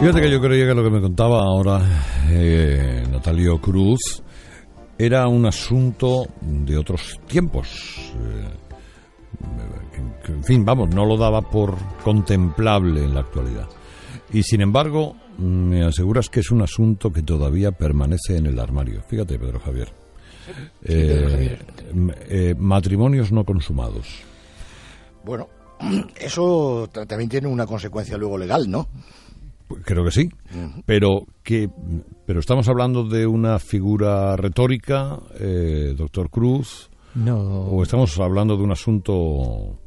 Fíjate que yo creía que lo que me contaba ahora eh, Natalio Cruz era un asunto de otros tiempos. Eh, en fin, vamos, no lo daba por contemplable en la actualidad. Y sin embargo, me aseguras que es un asunto que todavía permanece en el armario. Fíjate, Pedro Javier. Eh, eh, matrimonios no consumados. Bueno, eso también tiene una consecuencia luego legal, ¿no? creo que sí, pero que pero estamos hablando de una figura retórica, eh, doctor Cruz, no. o estamos hablando de un asunto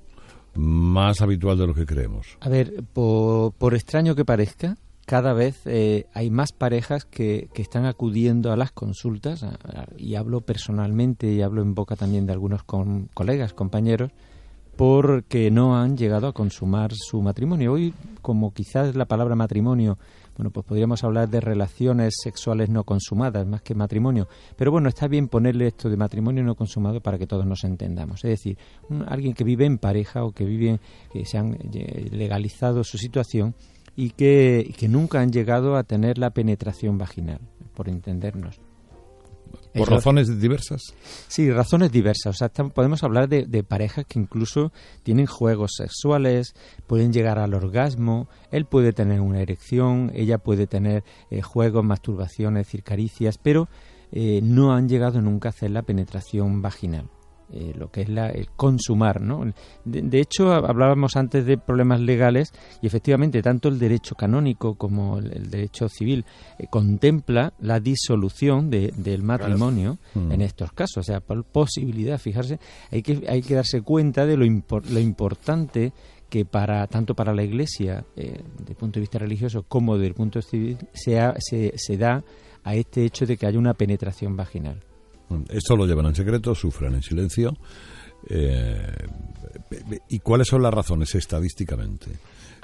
más habitual de lo que creemos. A ver, por, extraño que parezca, cada vez eh, hay más parejas que, están acudiendo a las consultas, y hablo personalmente y hablo en boca también de algunos colegas, compañeros, porque no han llegado a consumar su matrimonio. Hoy, como quizás la palabra matrimonio, bueno, pues podríamos hablar de relaciones sexuales no consumadas más que matrimonio. Pero bueno, está bien ponerle esto de matrimonio no consumado para que todos nos entendamos. Es decir, alguien que vive en pareja o que vive, que se han eh, legalizado su situación y que, y que nunca han llegado a tener la penetración vaginal, por entendernos. Por razones diversas. Sí, razones diversas. O sea, podemos hablar de, parejas que incluso tienen juegos sexuales, pueden llegar al orgasmo, él puede tener una erección, ella puede tener eh, juegos, masturbaciones, es caricias, pero eh, no han llegado nunca a hacer la penetración vaginal. Eh, lo que es la, el consumar. ¿no? De, hecho, hablábamos antes de problemas legales y efectivamente tanto el derecho canónico como el, derecho civil eh, contempla la disolución del matrimonio mm. en estos casos. O sea, por posibilidad, fijarse, hay que, hay que darse cuenta de lo, importante que para tanto para la Iglesia, eh, desde el punto de vista religioso, como del punto de vista civil, se, se, se da a este hecho de que haya una penetración vaginal. Esto lo llevan en secreto, sufren en silencio. Eh, ¿Y cuáles son las razones estadísticamente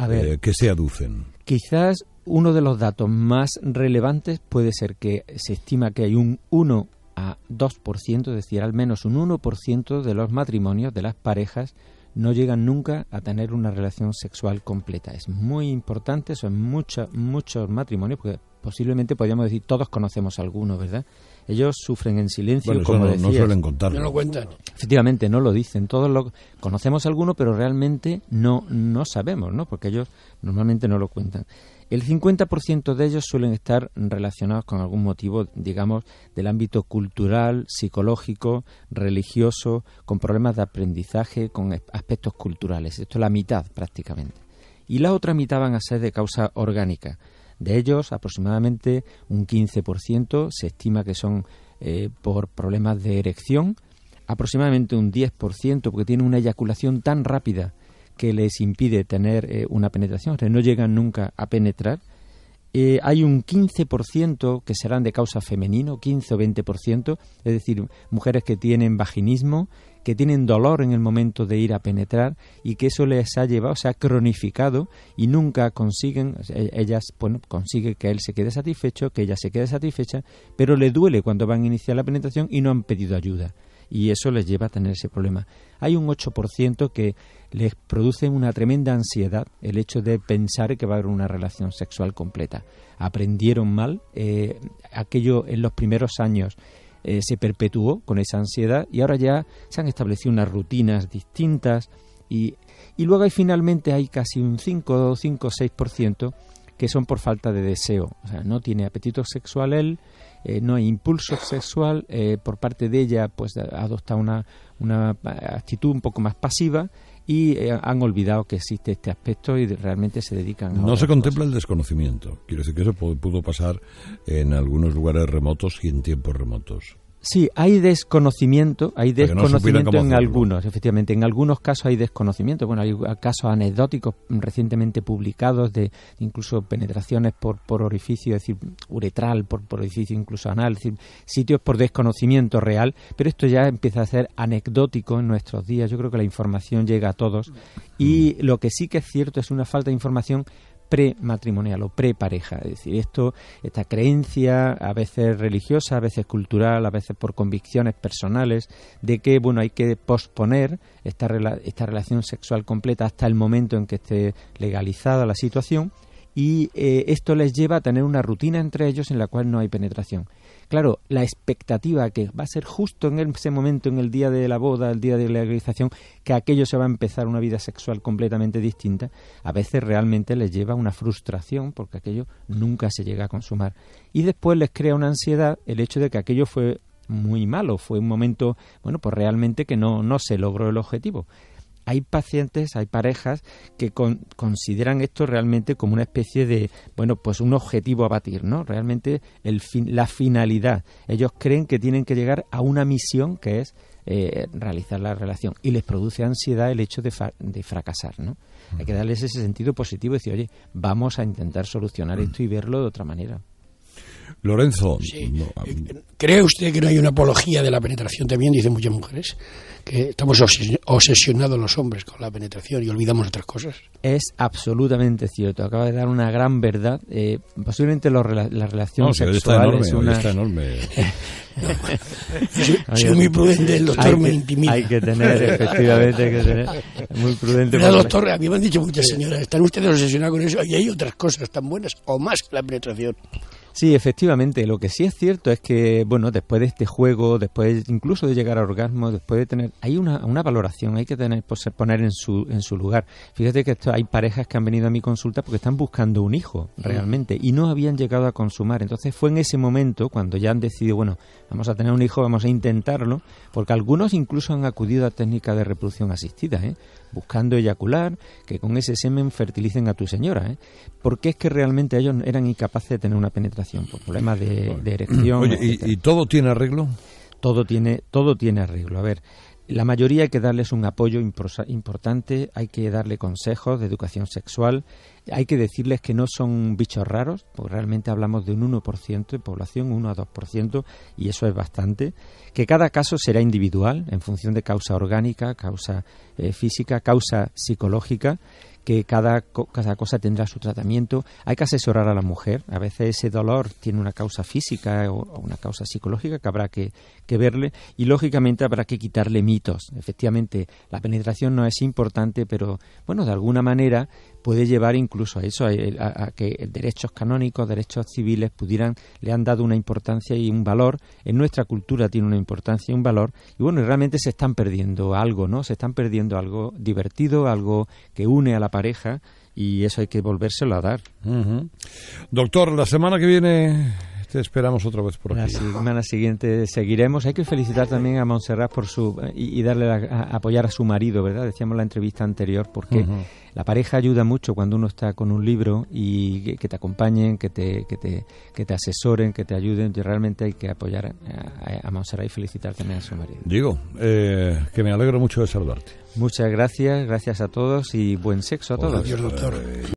eh, que se aducen? Quizás uno de los datos más relevantes puede ser que se estima que hay un 1 a 2%, es decir, al menos un 1% de los matrimonios, de las parejas, no llegan nunca a tener una relación sexual completa. Es muy importante, son muchos, muchos matrimonios, porque posiblemente podríamos decir todos conocemos alguno, ¿verdad? Ellos sufren en silencio, como no, decías. no suelen contarlo. No lo cuentan. Efectivamente, no lo dicen. Todos lo conocemos alguno, pero realmente no, no sabemos, ¿no? Porque ellos normalmente no lo cuentan. El 50% de ellos suelen estar relacionados con algún motivo, digamos, del ámbito cultural, psicológico, religioso, con problemas de aprendizaje, con aspectos culturales. Esto es la mitad prácticamente. Y la otra mitad van a ser de causa orgánica de ellos, aproximadamente un 15% se estima que son eh, por problemas de erección, aproximadamente un 10% porque tienen una eyaculación tan rápida que les impide tener eh, una penetración, no llegan nunca a penetrar. Eh, hay un 15% que serán de causa femenino, 15 o 20%, es decir, mujeres que tienen vaginismo, que tienen dolor en el momento de ir a penetrar y que eso les ha llevado, se ha cronificado y nunca consiguen, e-, ellas, bueno, consigue que él se quede satisfecho, que ella se quede satisfecha, pero le duele cuando van a iniciar la penetración y no han pedido ayuda. Y eso les lleva a tener ese problema. Hay un 8% que les produce una tremenda ansiedad el hecho de pensar que va a haber una relación sexual completa. Aprendieron mal eh, aquello en los primeros años eh, se perpetuó con esa ansiedad y ahora ya se han establecido unas rutinas distintas y, luego hay, finalmente hay casi un 5 o por ciento que son por falta de deseo. no tiene apetito sexual él, eh, no hay impulso sexual, eh, por parte de ella pues adopta una, una actitud un poco más pasiva y eh, han olvidado que existe este aspecto y realmente se dedican no a... No se contempla el desconocimiento. Quiero decir que eso pudo pasar en algunos lugares remotos y en tiempos remotos. Sí, hay desconocimiento, hay desconocimiento en algunos, efectivamente. En algunos casos hay desconocimiento. Bueno, hay casos anecdóticos recientemente publicados de incluso penetraciones por, por orificio, es decir, uretral, por, por orificio incluso anal, es decir, sitios por desconocimiento real, pero esto ya empieza a ser anecdótico en nuestros días. Yo creo que la información llega a todos mm. y lo que sí que es cierto es una falta de información prematrimonial o prepareja. Es decir, esto, esta creencia, a veces religiosa, a veces cultural, a veces por convicciones personales, de que bueno, hay que posponer esta, esta relación sexual completa hasta el momento en que esté legalizada la situación y eh, esto les lleva a tener una rutina entre ellos en la cual no hay penetración. Claro, la expectativa que va a ser justo en ese momento, en el día de la boda, el día de la legalización, que aquello se va a empezar una vida sexual completamente distinta, a veces realmente les lleva a una frustración porque aquello nunca se llega a consumar. Y después les crea una ansiedad el hecho de que aquello fue muy malo, fue un momento, bueno, pues realmente que no, no se logró el objetivo hay pacientes, hay parejas que consideran esto realmente como una especie de, bueno, pues un objetivo a batir, ¿no? Realmente el fin, la finalidad. Ellos creen que tienen que llegar a una misión que es eh, realizar la relación y les produce ansiedad el hecho de, de fracasar, ¿no? Hay que darles ese sentido positivo y decir, oye, vamos a intentar solucionar esto y verlo de otra manera. Lorenzo. Eh, eh, ¿Cree usted que no hay una apología de la penetración también? Dicen muchas mujeres que estamos obsesionados los hombres con la penetración y olvidamos otras cosas. Es absolutamente cierto. Acaba de dar una gran verdad. Eh, posiblemente la, relación no, sexual está enorme, es Está enorme. soy, muy prudente, el doctor Hay que tener, efectivamente, que tener. Muy prudente. La doctor, a mí me han dicho muchas señoras, están ustedes obsesionados con eso y hay otras cosas tan buenas o más que la penetración. Sí, efectivamente. Lo que sí es cierto es que, bueno, después de este juego, después incluso de llegar a orgasmo, después de tener, hay una, una valoración, hay que tener pues, poner en su, en su lugar. Fíjate que hay parejas que han venido a mi consulta porque están buscando un hijo mm. realmente y no habían llegado a consumar. Entonces fue en ese momento cuando ya han decidido, bueno, vamos a tener un hijo, vamos a intentarlo, porque algunos incluso han acudido a técnicas de reproducción asistida, ¿eh? buscando eyacular, que con ese semen fertilicen a tu señora, ¿eh? Porque es que realmente ellos eran incapaces de tener una penetración por problemas de, erección. ¿y todo tiene arreglo? Todo tiene, todo tiene arreglo. A ver, la mayoría hay que darles un apoyo importante, hay que darle consejos de educación sexual, hay que decirles que no son bichos raros, porque realmente hablamos de un 1% de población, 1 a 2%, y eso es bastante, que cada caso será individual en función de causa orgánica, causa eh, física, causa psicológica, que cada, cada cosa tendrá su tratamiento. Hay que asesorar a la mujer. A veces ese dolor tiene una causa física o una causa psicológica que habrá que, que verle y lógicamente habrá que quitarle mitos. Efectivamente, la penetración no es importante, pero bueno, de alguna manera puede llevar incluso a eso, a, que derechos canónicos, derechos civiles pudieran, le han dado una importancia y un valor, en nuestra cultura tiene una importancia y un valor, y bueno, realmente se están perdiendo algo, ¿no? Se están perdiendo algo divertido, algo que une a la pareja, y eso hay que volvérselo a dar. Doctor, la semana que viene esperamos otra vez por aquí. La semana siguiente seguiremos. Hay que felicitar también a Montserrat por su eh, y, darle a, apoyar a su marido, ¿verdad? Decíamos la entrevista anterior porque la pareja ayuda mucho cuando uno está con un libro y que, te acompañen, que te, que te que te asesoren, que te ayuden. realmente hay que apoyar a, Monserrat y felicitar también a su marido. Digo, eh, que me alegro mucho de saludarte. Muchas gracias, gracias a todos y buen sexo a todos. Eh,